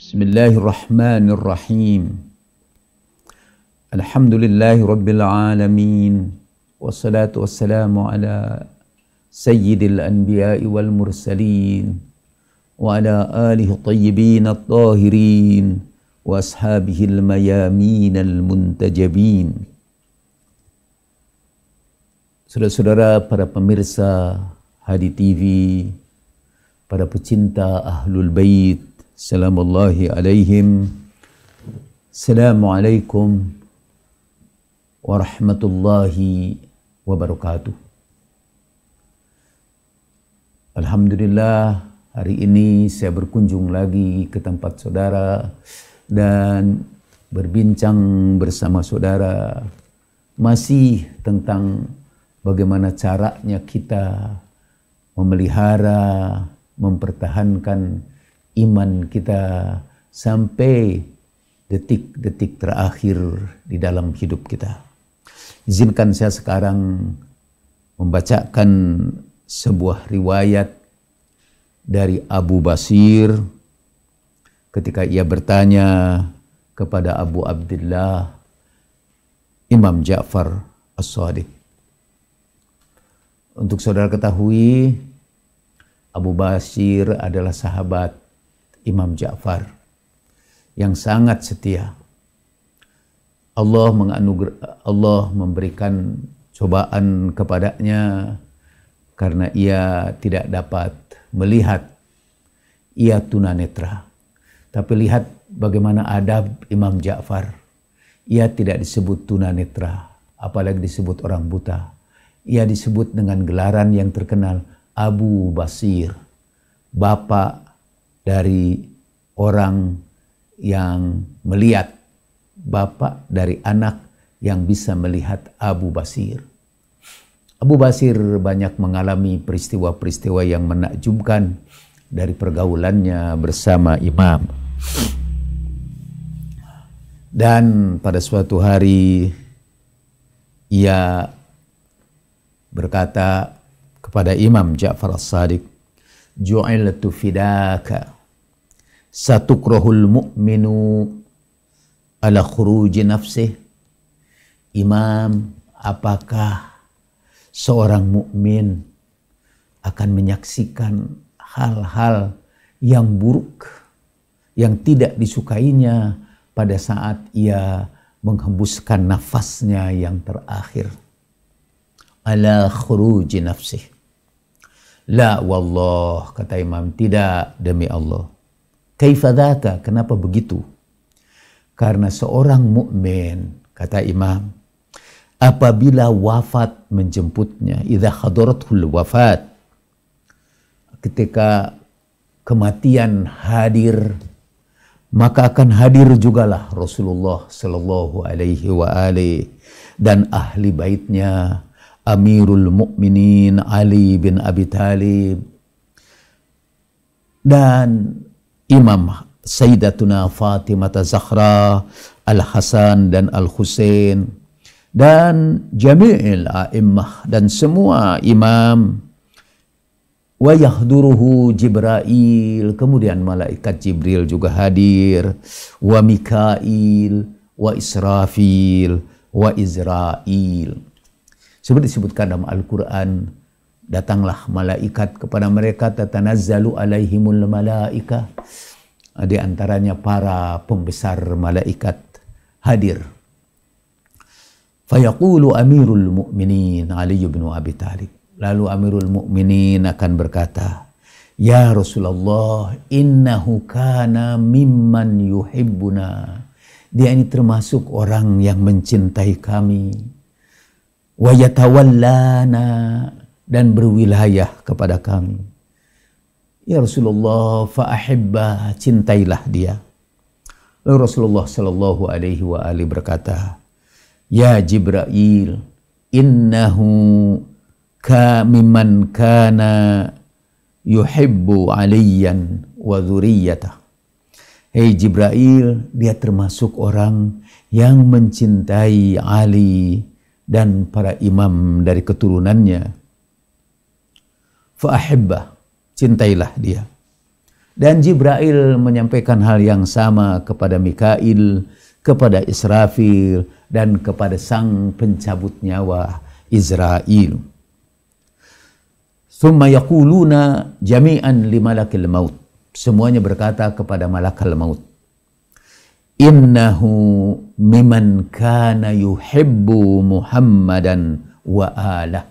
بسم الله الرحمن الرحيم الحمد لله رب العالمين والصلاة والسلام على سيد الأنبياء والمرسلين وعلى آله الطيبين الطاهرين وأصحابه الميامين المنتجبين Saudara-saudara para pemirsa Hadi TV, para pecinta Ahlul Bait, سلام الله عليهم السلام عليكم ورحمة الله وبركاته Alhamdulillah hari ini saya berkunjung lagi ke tempat saudara dan berbincang bersama saudara masih tentang bagaimana caranya kita memelihara, mempertahankan iman kita sampai detik-detik terakhir di dalam hidup kita. Izinkan saya sekarang membacakan sebuah riwayat dari Abu Basir ketika ia bertanya kepada Abu Abdullah Imam Ja'far As-Sadiq. Untuk saudara ketahui, Abu Basir adalah sahabat Imam Ja'far yang sangat setia. Allah menganugerah Allah memberikan cobaan kepadanya karena ia tidak dapat melihat ia tunanetra. Tapi lihat bagaimana adab Imam Ja'far. Ia tidak disebut tunanetra, apalagi disebut orang buta. Ia disebut dengan gelaran yang terkenal Abu Basir, Bapak dari orang yang melihat, bapak dari anak yang bisa melihat Abu Basir. Abu Basir banyak mengalami peristiwa-peristiwa yang menakjubkan dari pergaulannya bersama imam. Dan pada suatu hari ia berkata kepada Imam Ja'far As-Sadiq, "Ju'iltu fidaka." krohul mu'minu ala khuruji nafsih. Imam, apakah seorang mukmin akan menyaksikan hal-hal yang buruk yang tidak disukainya pada saat ia menghembuskan nafasnya yang terakhir ala khuruji nafsih la wallah kata imam tidak demi Allah Kaifadata, kenapa begitu? Karena seorang mukmin, kata imam, apabila wafat menjemputnya, idha hadaratul wafat, ketika kematian hadir, maka akan hadir jugalah Rasulullah sallallahu alaihi wa dan ahli baitnya Amirul Mukminin Ali bin Abi Thalib dan Imam Sayyidatuna Fatimah Zahra, Al-Hasan dan Al-Husain dan jami'il a'immah dan semua imam wa yahduruhu Jibrail kemudian malaikat Jibril juga hadir wa Mikail wa Israfil wa Izrail seperti disebutkan dalam Al-Quran datanglah malaikat kepada mereka tatanazzalu alaihimul malaika di antaranya para pembesar malaikat hadir fayaqulu amirul mu'minin Ali bin Abi Thalib lalu amirul mu'minin akan berkata ya Rasulullah innahu kana mimman yuhibbuna dia ini termasuk orang yang mencintai kami wa yatawallana dan berwilayah kepada kami. Ya Rasulullah, fa'ahibba, cintailah dia. Lalu Rasulullah Shallallahu Alaihi wa ali berkata, Ya Jibrail, innahu kami man kana yuhibbu aliyan wa dhuriyatah. Hei Jibrail, dia termasuk orang yang mencintai Ali dan para imam dari keturunannya fa'ahibbah, cintailah dia. Dan Jibril menyampaikan hal yang sama kepada Mikail, kepada Israfil, dan kepada sang pencabut nyawa Israel. Summa yakuluna jami'an limalakil maut. Semuanya berkata kepada malakal maut. Innahu miman kana yuhibbu Muhammadan wa ala.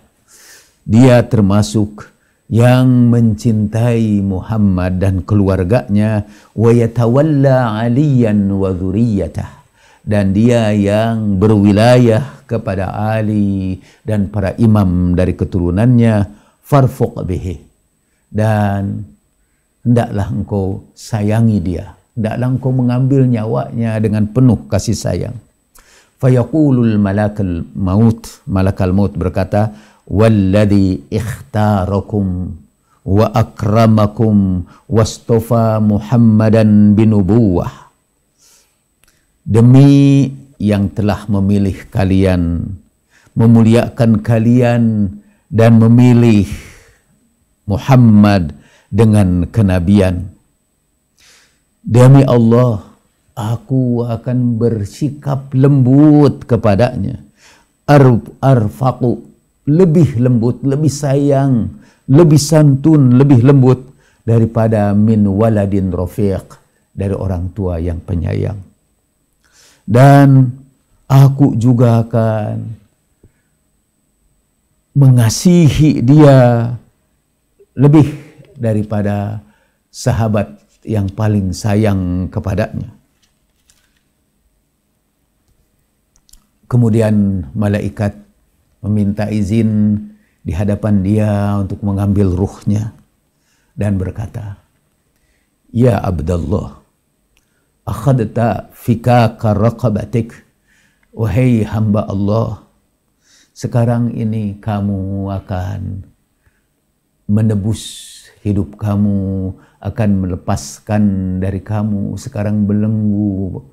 Dia termasuk yang mencintai Muhammad dan keluarganya wa yatawalla aliyan wa dzurriyyatah dan dia yang berwilayah kepada Ali dan para imam dari keturunannya farfuq bihi dan hendaklah engkau sayangi dia hendaklah engkau mengambil nyawanya dengan penuh kasih sayang fayaqulul malakal maut malakal maut berkata والذي اختاركم وأكرمكم واصطفى محمدا بنبوة demi yang telah memilih kalian memuliakan kalian dan memilih Muhammad dengan kenabian demi Allah aku akan bersikap lembut kepadanya arfaqu lebih lembut, lebih sayang, lebih santun, lebih lembut daripada min waladin rafiq dari orang tua yang penyayang. Dan aku juga akan mengasihi dia lebih daripada sahabat yang paling sayang kepadanya. Kemudian malaikat meminta izin di hadapan dia untuk mengambil ruhnya dan berkata, Ya Abdullah, akhadta fikaka raqabatik, wahai hamba Allah, sekarang ini kamu akan menebus hidup kamu, akan melepaskan dari kamu sekarang belenggu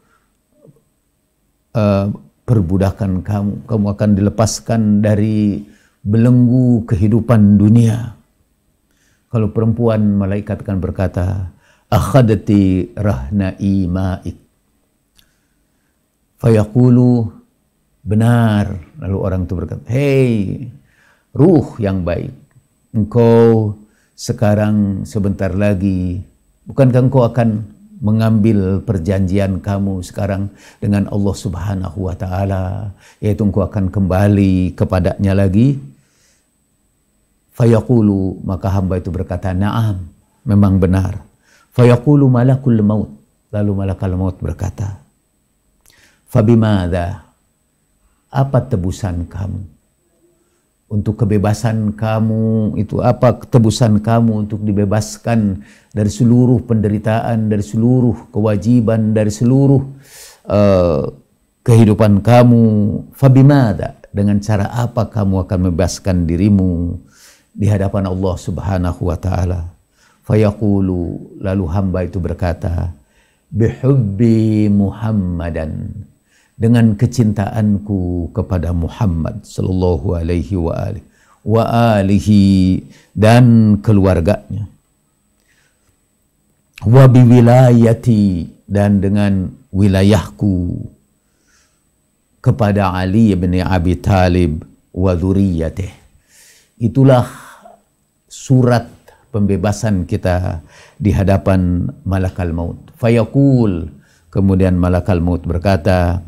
uh, perbudakan kamu. Kamu akan dilepaskan dari belenggu kehidupan dunia. Kalau perempuan malaikat akan berkata, akhadati rahna imaik. Fayaqulu benar. Lalu orang itu berkata, hei ruh yang baik. Engkau sekarang sebentar lagi, bukankah engkau akan mengambil perjanjian kamu sekarang dengan Allah Subhanahu wa taala yaitu engkau akan kembali kepadanya lagi fayaqulu maka hamba itu berkata na'am memang benar fayaqulu malakul maut lalu malakul maut berkata fabimadha apa tebusan kamu untuk kebebasan kamu itu apa ketebusan kamu untuk dibebaskan dari seluruh penderitaan dari seluruh kewajiban dari seluruh uh, kehidupan kamu fabimada dengan cara apa kamu akan membebaskan dirimu di hadapan Allah Subhanahu wa taala fayaqulu lalu hamba itu berkata bihubbi Muhammadan dengan kecintaanku kepada Muhammad sallallahu alaihi wa alihi wa alihi dan keluarganya wa wilayati dan dengan wilayahku kepada Ali bin Abi Talib wa dzurriyyatih itulah surat pembebasan kita di hadapan malakal maut fayaqul kemudian malakal maut berkata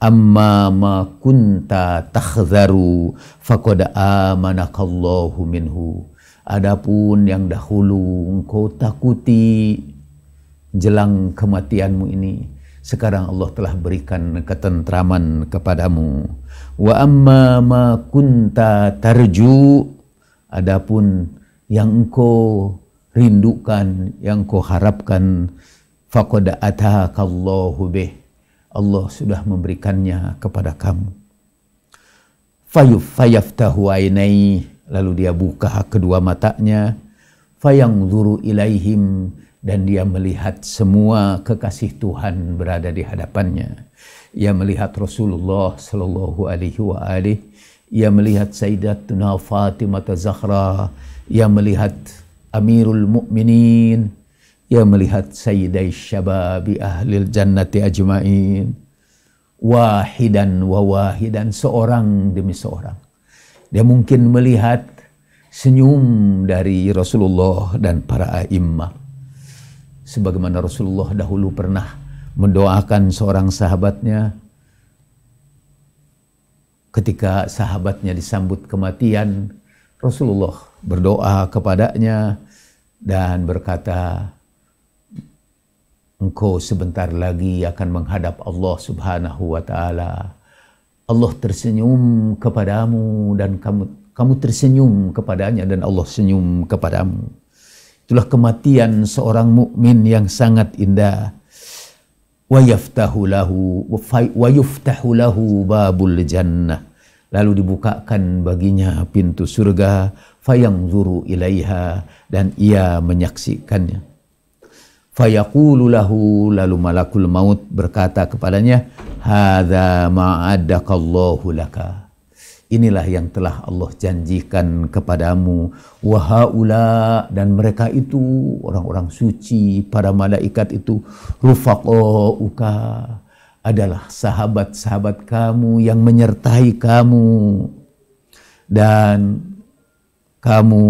amma ma kunta takhzaru faqad amanakallahu minhu adapun yang dahulu engkau takuti jelang kematianmu ini sekarang Allah telah berikan ketentraman kepadamu wa amma ma kunta tarju adapun yang engkau rindukan yang engkau harapkan faqad atakallahu bih Allah sudah memberikannya kepada kamu. Fayuf lalu dia buka kedua matanya fayang zuru ilaihim dan dia melihat semua kekasih Tuhan berada di hadapannya. Ia melihat Rasulullah sallallahu alaihi wa alihi, ia melihat Sayyidatuna Fatimah Zahra, ia melihat Amirul Mukminin, ya melihat sayyidai syababi ahlil jannati ajmain wahidan wa wahidan seorang demi seorang dia mungkin melihat senyum dari Rasulullah dan para a'immah sebagaimana Rasulullah dahulu pernah mendoakan seorang sahabatnya ketika sahabatnya disambut kematian Rasulullah berdoa kepadanya dan berkata engkau sebentar lagi akan menghadap Allah Subhanahu wa taala. Allah tersenyum kepadamu dan kamu kamu tersenyum kepadanya dan Allah senyum kepadamu. Itulah kematian seorang mukmin yang sangat indah. Wa yaftahu wa lahu babul jannah. Lalu dibukakan baginya pintu surga, zuru ilaiha dan ia menyaksikannya. Fayaqulu lahu lalu malakul maut berkata kepadanya, hada ma'adakallahu laka." Inilah yang telah Allah janjikan kepadamu. Wahaula dan mereka itu orang-orang suci para malaikat itu rufaqauka adalah sahabat-sahabat kamu yang menyertai kamu dan kamu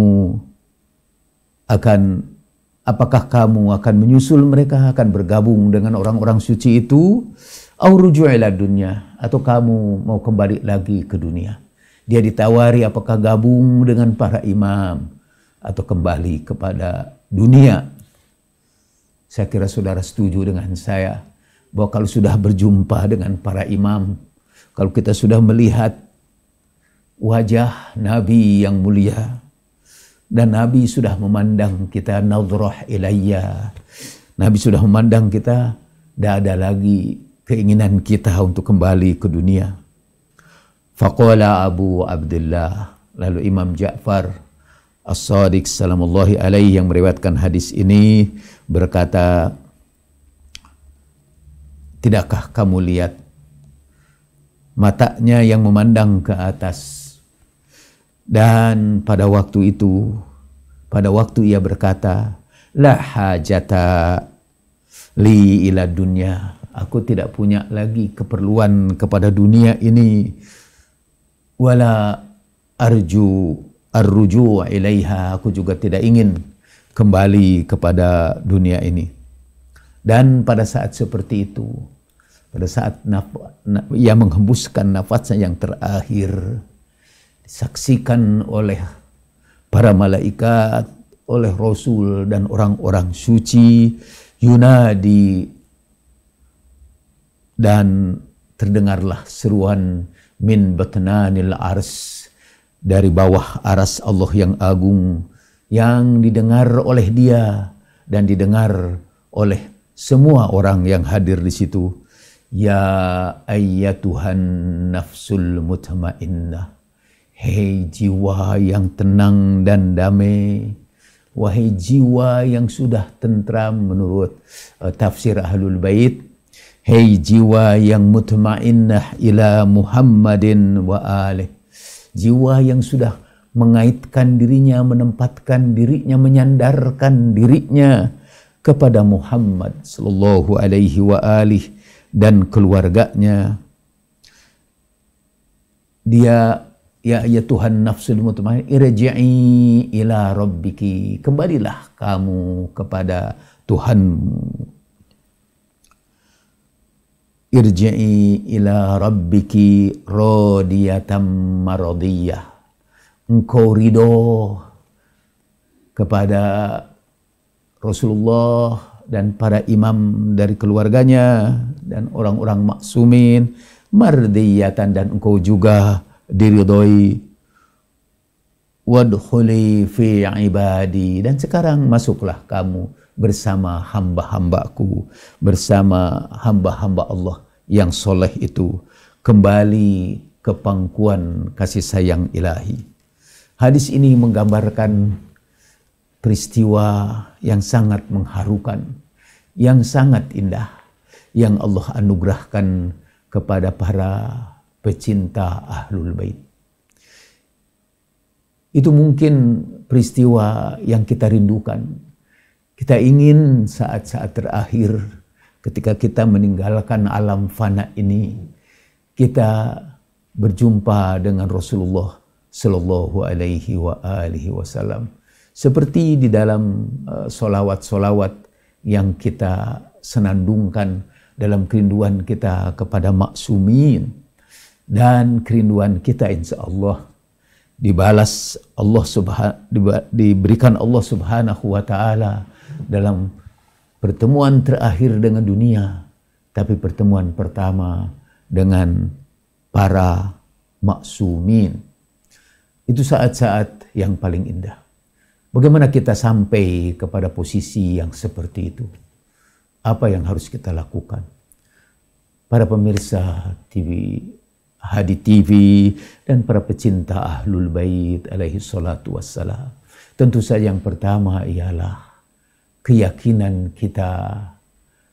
akan Apakah kamu akan menyusul mereka akan bergabung dengan orang-orang suci itu? Au dunia atau kamu mau kembali lagi ke dunia? Dia ditawari apakah gabung dengan para imam atau kembali kepada dunia. Saya kira saudara setuju dengan saya bahwa kalau sudah berjumpa dengan para imam, kalau kita sudah melihat wajah Nabi yang mulia, dan Nabi sudah memandang kita nadroh ilayya. Nabi sudah memandang kita tidak ada lagi keinginan kita untuk kembali ke dunia. Faqala Abu Abdullah. Lalu Imam Ja'far As-Sadiq salamullahi alaihi yang meriwayatkan hadis ini berkata, Tidakkah kamu lihat matanya yang memandang ke atas dan pada waktu itu, pada waktu ia berkata, La hajata li ila dunia. Aku tidak punya lagi keperluan kepada dunia ini. Wala arju arruju ilaiha. Aku juga tidak ingin kembali kepada dunia ini. Dan pada saat seperti itu, pada saat ia menghembuskan nafasnya yang terakhir, disaksikan oleh para malaikat, oleh rasul dan orang-orang suci, yunadi dan terdengarlah seruan min batnanil ars dari bawah aras Allah yang agung yang didengar oleh dia dan didengar oleh semua orang yang hadir di situ ya ayyatuhan nafsul mutmainnah Hei jiwa yang tenang dan damai, wahai jiwa yang sudah tentram menurut uh, tafsir Ahlul Bait, hei jiwa yang mutmainnah ila Muhammadin wa alih. Jiwa yang sudah mengaitkan dirinya, menempatkan dirinya, menyandarkan dirinya kepada Muhammad sallallahu alaihi wa alih dan keluarganya. Dia Ya ya Tuhan nafsul mutmain irji'i ila rabbiki. Kembalilah kamu kepada Tuhanmu. Irji'i ila rabbiki radiyatan maradiyah. Engkau ridho kepada Rasulullah dan para imam dari keluarganya dan orang-orang maksumin mardiyatan dan engkau juga diridhoi wadkhuli fi ibadi dan sekarang masuklah kamu bersama hamba-hambaku bersama hamba-hamba Allah yang soleh itu kembali ke pangkuan kasih sayang ilahi hadis ini menggambarkan peristiwa yang sangat mengharukan yang sangat indah yang Allah anugerahkan kepada para pecinta Ahlul Bait. Itu mungkin peristiwa yang kita rindukan. Kita ingin saat-saat terakhir ketika kita meninggalkan alam fana ini, kita berjumpa dengan Rasulullah Shallallahu Alaihi wa alihi Wasallam. Seperti di dalam eh, solawat-solawat yang kita senandungkan dalam kerinduan kita kepada maksumin, dan kerinduan kita insya Allah dibalas Allah subhanahu diberikan Allah subhanahu wa taala dalam pertemuan terakhir dengan dunia tapi pertemuan pertama dengan para maksumin itu saat-saat yang paling indah bagaimana kita sampai kepada posisi yang seperti itu apa yang harus kita lakukan para pemirsa TV Hadi TV, dan para pecinta Ahlul Bait alaihi salatu wassalam. Tentu saja yang pertama ialah keyakinan kita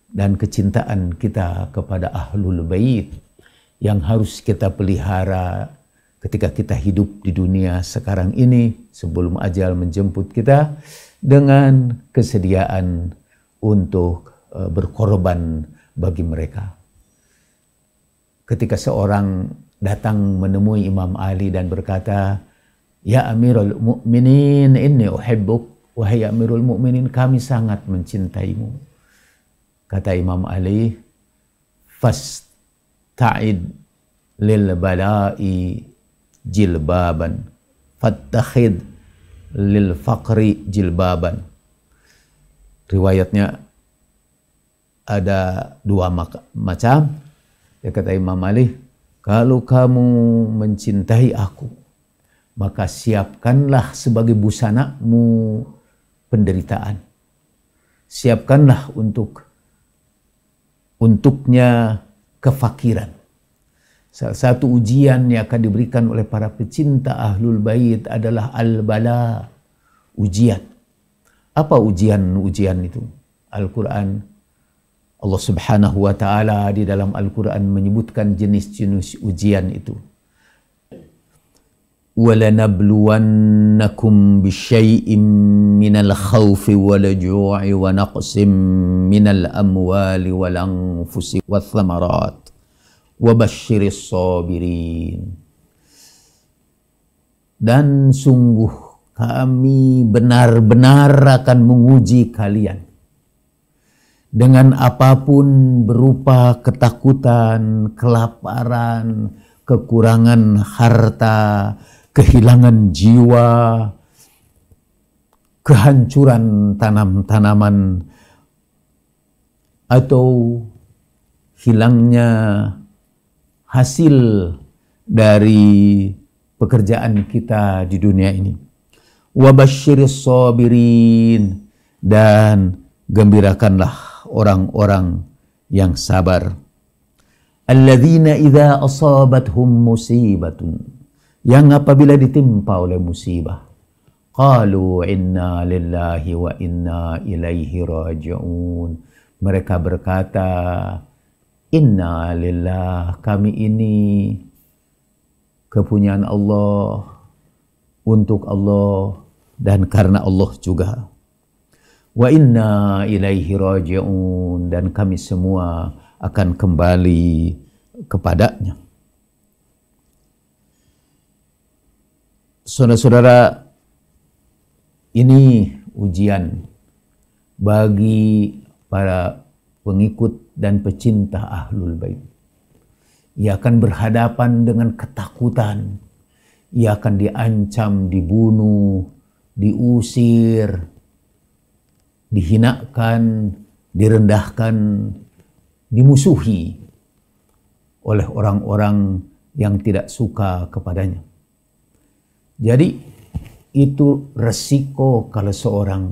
dan kecintaan kita kepada Ahlul Bait yang harus kita pelihara ketika kita hidup di dunia sekarang ini sebelum ajal menjemput kita dengan kesediaan untuk eh, berkorban bagi mereka ketika seorang datang menemui Imam Ali dan berkata, Ya Amirul Mukminin, ini uhibbuk. Wahai Amirul Mukminin, kami sangat mencintaimu. Kata Imam Ali, Fasta'id lil bala'i jilbaban. Fattakhid lil faqri jilbaban. Riwayatnya ada dua macam dia kata Imam Ali, kalau kamu mencintai aku, maka siapkanlah sebagai busanamu penderitaan. Siapkanlah untuk untuknya kefakiran. Salah satu ujian yang akan diberikan oleh para pecinta ahlul bait adalah al-bala, ujian. Apa ujian-ujian itu? Al-Quran Allah Subhanahu wa taala di dalam Al-Qur'an menyebutkan jenis-jenis ujian itu. وَلَنَبْلُوَنَّكُمْ بِشَيْءٍ مِّنَ الْخَوْفِ وَالْجُوعِ وَنَقْصٍ مِّنَ الْأَمْوَالِ وَالْأَنفُسِ وَالثَّمَرَاتِ وَبَشِّرِ الصَّابِرِينَ Dan sungguh kami benar-benar akan menguji kalian dengan apapun berupa ketakutan, kelaparan, kekurangan harta, kehilangan jiwa, kehancuran tanam-tanaman, atau hilangnya hasil dari pekerjaan kita di dunia ini. Wabashiris sobirin dan gembirakanlah orang-orang yang sabar. Alladzina idza asabathum musibatun yang apabila ditimpa oleh musibah qalu inna lillahi wa inna ilaihi raji'un mereka berkata inna lillah kami ini kepunyaan Allah untuk Allah dan karena Allah juga wa inna ilaihi raji'un dan kami semua akan kembali kepadanya. Saudara-saudara, ini ujian bagi para pengikut dan pecinta Ahlul Bait. Ia akan berhadapan dengan ketakutan. Ia akan diancam, dibunuh, diusir, dihinakan, direndahkan, dimusuhi oleh orang-orang yang tidak suka kepadanya. Jadi itu resiko kalau seorang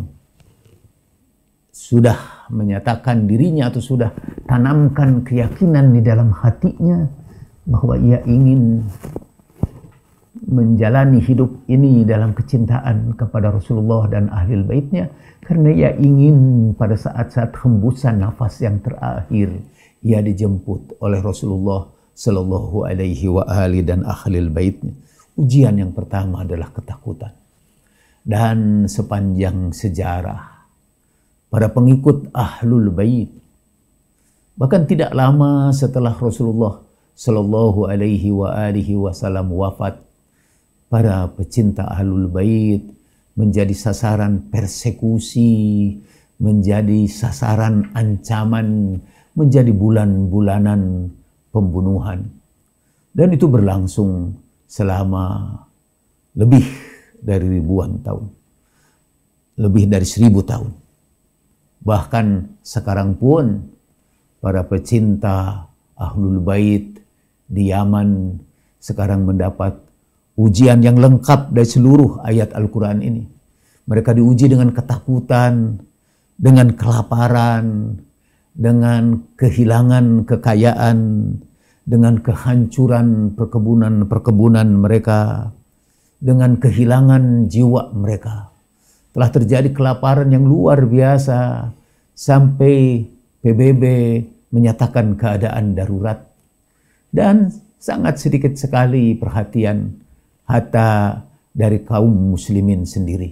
sudah menyatakan dirinya atau sudah tanamkan keyakinan di dalam hatinya bahwa ia ingin menjalani hidup ini dalam kecintaan kepada Rasulullah dan ahli baitnya karena ia ingin pada saat-saat hembusan nafas yang terakhir ia dijemput oleh Rasulullah Shallallahu Alaihi wa ali dan ahli baitnya. Ujian yang pertama adalah ketakutan. Dan sepanjang sejarah para pengikut ahlul bait bahkan tidak lama setelah Rasulullah Shallallahu Alaihi wa alihi wasallam wafat para pecinta Ahlul Bait menjadi sasaran persekusi, menjadi sasaran ancaman, menjadi bulan-bulanan pembunuhan. Dan itu berlangsung selama lebih dari ribuan tahun. Lebih dari seribu tahun. Bahkan sekarang pun para pecinta Ahlul Bait di Yaman sekarang mendapat ujian yang lengkap dari seluruh ayat Al-Quran ini. Mereka diuji dengan ketakutan, dengan kelaparan, dengan kehilangan kekayaan, dengan kehancuran perkebunan-perkebunan mereka, dengan kehilangan jiwa mereka. Telah terjadi kelaparan yang luar biasa sampai PBB menyatakan keadaan darurat. Dan sangat sedikit sekali perhatian hatta dari kaum muslimin sendiri.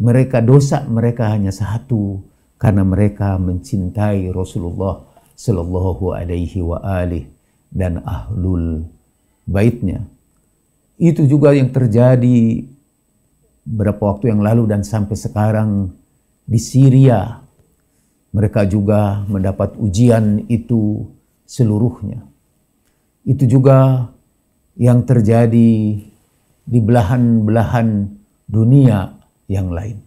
Mereka dosa mereka hanya satu karena mereka mencintai Rasulullah Shallallahu Alaihi wa alih dan ahlul baitnya. Itu juga yang terjadi beberapa waktu yang lalu dan sampai sekarang di Syria. Mereka juga mendapat ujian itu seluruhnya. Itu juga yang terjadi di belahan-belahan dunia yang lain.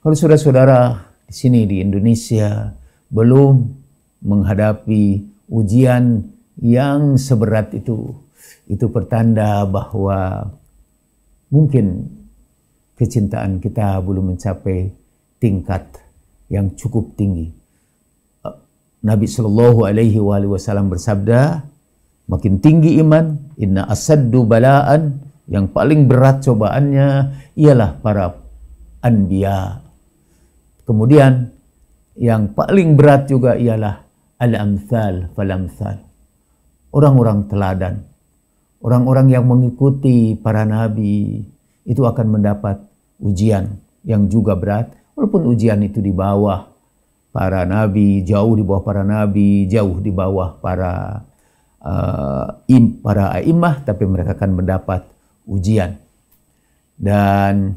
Kalau saudara-saudara di sini di Indonesia belum menghadapi ujian yang seberat itu, itu pertanda bahwa mungkin kecintaan kita belum mencapai tingkat yang cukup tinggi. Nabi Shallallahu Alaihi Wasallam bersabda, Makin tinggi iman, inna asaddu balaan, yang paling berat cobaannya ialah para anbiya. Kemudian yang paling berat juga ialah al-amsal fal-amsal. Orang-orang teladan, orang-orang yang mengikuti para nabi itu akan mendapat ujian yang juga berat walaupun ujian itu di bawah para nabi, jauh di bawah para nabi, jauh di bawah para uh, im, para imah, tapi mereka akan mendapat ujian dan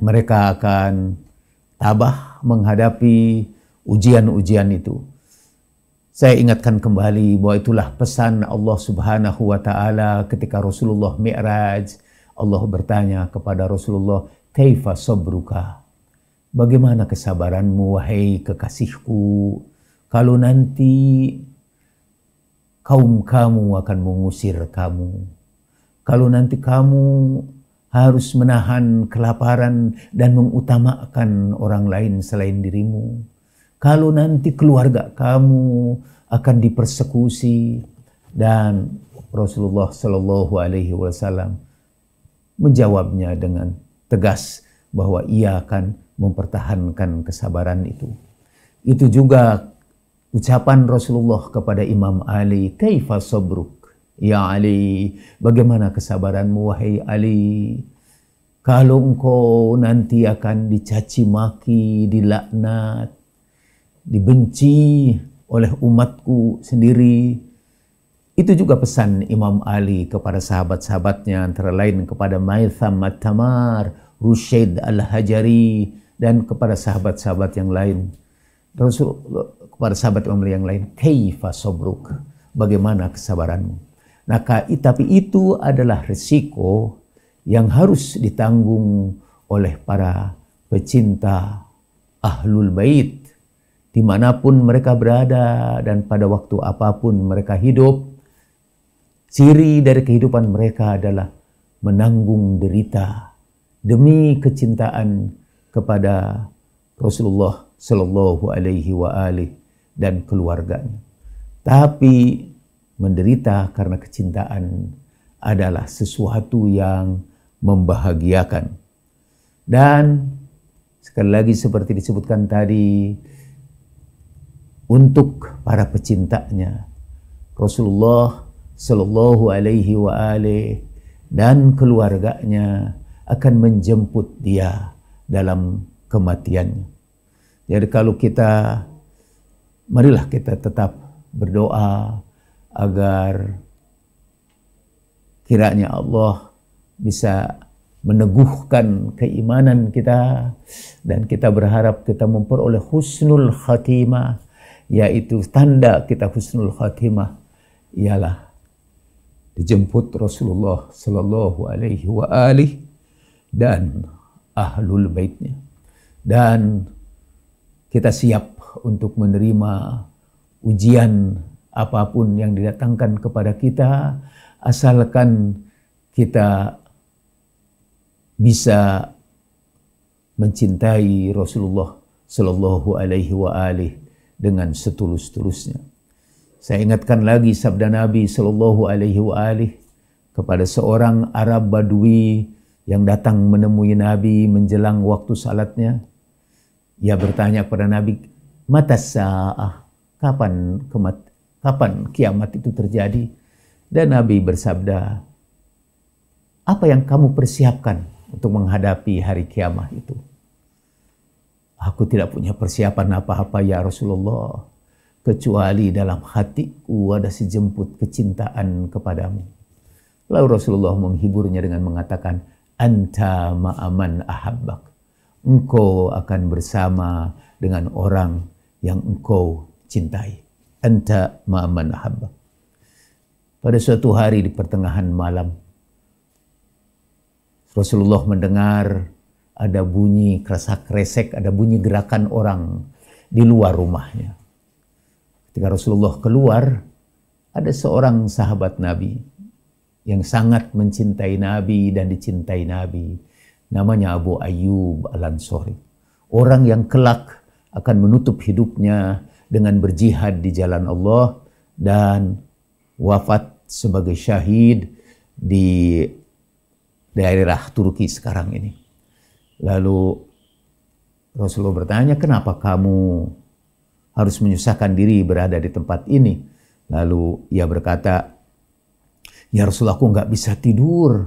mereka akan tabah menghadapi ujian-ujian itu. Saya ingatkan kembali bahwa itulah pesan Allah Subhanahu wa taala ketika Rasulullah Mi'raj. Allah bertanya kepada Rasulullah, "Kaifa sabruka?" Bagaimana kesabaranmu wahai kekasihku? Kalau nanti kaum kamu akan mengusir kamu. Kalau nanti kamu harus menahan kelaparan dan mengutamakan orang lain selain dirimu. Kalau nanti keluarga kamu akan dipersekusi dan Rasulullah Shallallahu Alaihi Wasallam menjawabnya dengan tegas bahwa ia akan mempertahankan kesabaran itu. Itu juga ucapan Rasulullah kepada Imam Ali, "Kaifa sabruk?" Ya Ali, bagaimana kesabaranmu wahai Ali? Kalau engkau nanti akan dicaci maki, dilaknat, dibenci oleh umatku sendiri. Itu juga pesan Imam Ali kepada sahabat-sahabatnya antara lain kepada Maitham At-Tamar, Rushaid Al-Hajari dan kepada sahabat-sahabat yang lain. Rasulullah kepada sahabat Umar yang lain, "Kaifa sobruk?" Bagaimana kesabaranmu? Nah, tapi itu adalah risiko yang harus ditanggung oleh para pecinta ahlul bait dimanapun mereka berada dan pada waktu apapun mereka hidup ciri dari kehidupan mereka adalah menanggung derita demi kecintaan kepada Rasulullah Shallallahu Alaihi Wasallam dan keluarganya. Tapi menderita karena kecintaan adalah sesuatu yang membahagiakan. Dan sekali lagi seperti disebutkan tadi, untuk para pecintanya, Rasulullah Shallallahu Alaihi wasallam dan keluarganya akan menjemput dia dalam kematiannya. Jadi kalau kita marilah kita tetap berdoa agar kiranya Allah bisa meneguhkan keimanan kita dan kita berharap kita memperoleh husnul khatimah yaitu tanda kita husnul khatimah ialah dijemput Rasulullah sallallahu alaihi wa alihi dan ahlul baitnya dan kita siap untuk menerima ujian apapun yang didatangkan kepada kita, asalkan kita bisa mencintai Rasulullah Shallallahu Alaihi wa alih dengan setulus-tulusnya. Saya ingatkan lagi sabda Nabi Shallallahu Alaihi wa alih kepada seorang Arab Badui yang datang menemui Nabi menjelang waktu salatnya. Ia bertanya kepada Nabi, mata sa'ah, kapan, kemat, kapan kiamat itu terjadi? Dan Nabi bersabda, apa yang kamu persiapkan untuk menghadapi hari kiamat itu? Aku tidak punya persiapan apa-apa ya Rasulullah, kecuali dalam hatiku ada sejemput kecintaan kepadamu. Lalu Rasulullah menghiburnya dengan mengatakan, Anta ma'aman ahabbak engkau akan bersama dengan orang yang engkau cintai. Anta ma'aman habba. Pada suatu hari di pertengahan malam, Rasulullah mendengar ada bunyi kerasa kresek, ada bunyi gerakan orang di luar rumahnya. Ketika Rasulullah keluar, ada seorang sahabat Nabi yang sangat mencintai Nabi dan dicintai Nabi namanya Abu Ayyub al ansari Orang yang kelak akan menutup hidupnya dengan berjihad di jalan Allah dan wafat sebagai syahid di daerah Turki sekarang ini. Lalu Rasulullah bertanya, "Kenapa kamu harus menyusahkan diri berada di tempat ini?" Lalu ia berkata, "Ya Rasulullah, aku nggak bisa tidur.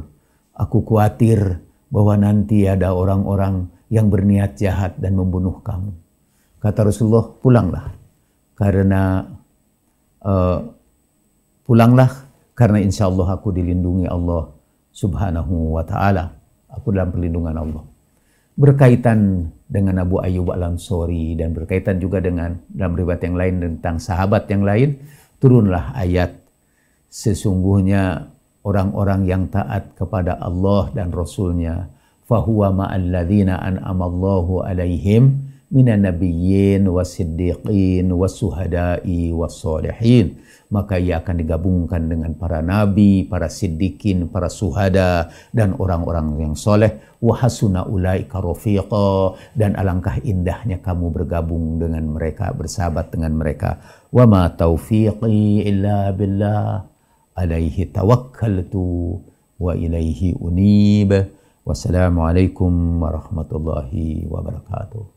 Aku khawatir bahwa nanti ada orang-orang yang berniat jahat dan membunuh kamu. Kata Rasulullah, pulanglah karena uh, pulanglah karena insya Allah aku dilindungi Allah Subhanahu wa taala. Aku dalam perlindungan Allah. Berkaitan dengan Abu Ayyub Al-Ansori dan berkaitan juga dengan dalam riwayat yang lain tentang sahabat yang lain, turunlah ayat sesungguhnya orang-orang yang taat kepada Allah dan Rasulnya. Fahuwa ma'alladzina an'amallahu alaihim minan nabiyyin wasiddiqin wasuhada'i wassalihin. Maka ia akan digabungkan dengan para nabi, para siddiqin, para suhada, dan orang-orang yang soleh. Wahasuna ulaika rofiqa. Dan alangkah indahnya kamu bergabung dengan mereka, bersahabat dengan mereka. Wa ma taufiqi illa billah عليه توكلت وإليه أنيب والسلام عليكم ورحمة الله وبركاته